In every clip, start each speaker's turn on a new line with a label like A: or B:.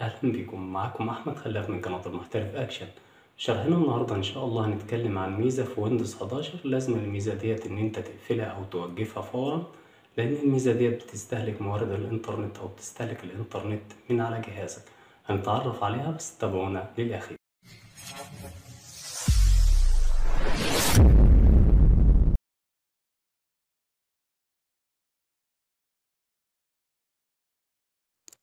A: أهلا بكم معكم أحمد خلاف من قناة المحترف أكشن شرحنا النهاردة إن شاء الله هنتكلم عن ميزة في ويندوز 11 لازم الميزة ديت إن أنت تقفلها أو توقفها فورا لأن الميزة ديت بتستهلك موارد الإنترنت أو بتستهلك الإنترنت من على جهازك هنتعرف عليها بس تابعونا للأخير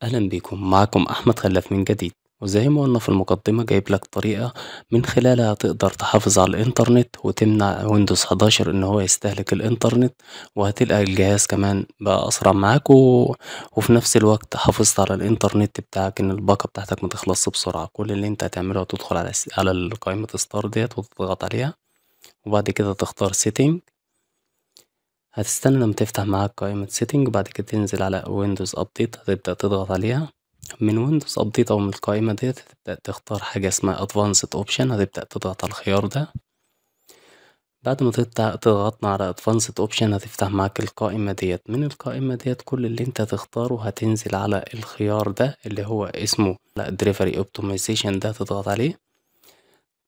A: أهلا بيكم معكم أحمد خلاف من جديد وزي ما قلنا في المقدمة جايب لك طريقة من خلالها تقدر تحافظ على الإنترنت وتمنع ويندوز 11 إن هو يستهلك الإنترنت وهتلاقي الجهاز كمان بقى أسرع معاك و... وفي نفس الوقت حافظت على الإنترنت بتاعك إن الباقة بتاعتك ما تخلصش بسرعة كل اللي أنت هتعمله هتدخل على على قائمة ستار ديت وتضغط عليها وبعد كده تختار سيتنج هتستنى لما تفتح معاك قائمة سيتنج بعد كده تنزل على ويندوز ابديت هتبدأ تضغط عليها من ويندوز ابديت او من القائمة ديت هتبدأ تختار حاجة اسمها ادفانسد اوبشن هتبدأ تضغط على الخيار ده بعد ما تضغطنا على ادفانسد اوبشن هتفتح معاك القائمة ديت من القائمة ديت كل اللي انت تختاره هتنزل على الخيار ده اللي هو اسمه دريفري اوبتمايزيشن ده تضغط عليه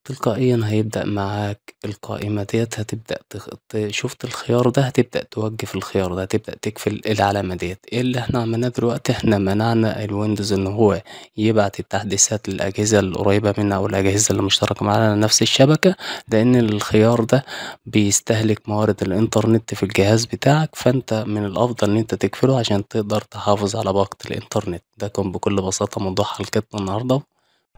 A: تلقائيًا هيبدأ معاك القائمة ديت هتبدأ تخ شُفت الخيار ده هتبدأ توقّف الخيار ده، هتبدأ تقفل العلامة ديت إيه اللي إحنا عملناه دلوقتي؟ إحنا منعنا الويندوز إن هو يبعت التحديثات للأجهزة القريبة منها أو الأجهزة اللي مشتركة على نفس الشبكة، لإن الخيار ده بيستهلك موارد الإنترنت في الجهاز بتاعك، فأنت من الأفضل إن أنت تقفله عشان تقدر تحافظ على باقة الإنترنت، ده كان بكل بساطة موضوع حلقتنا النهارده.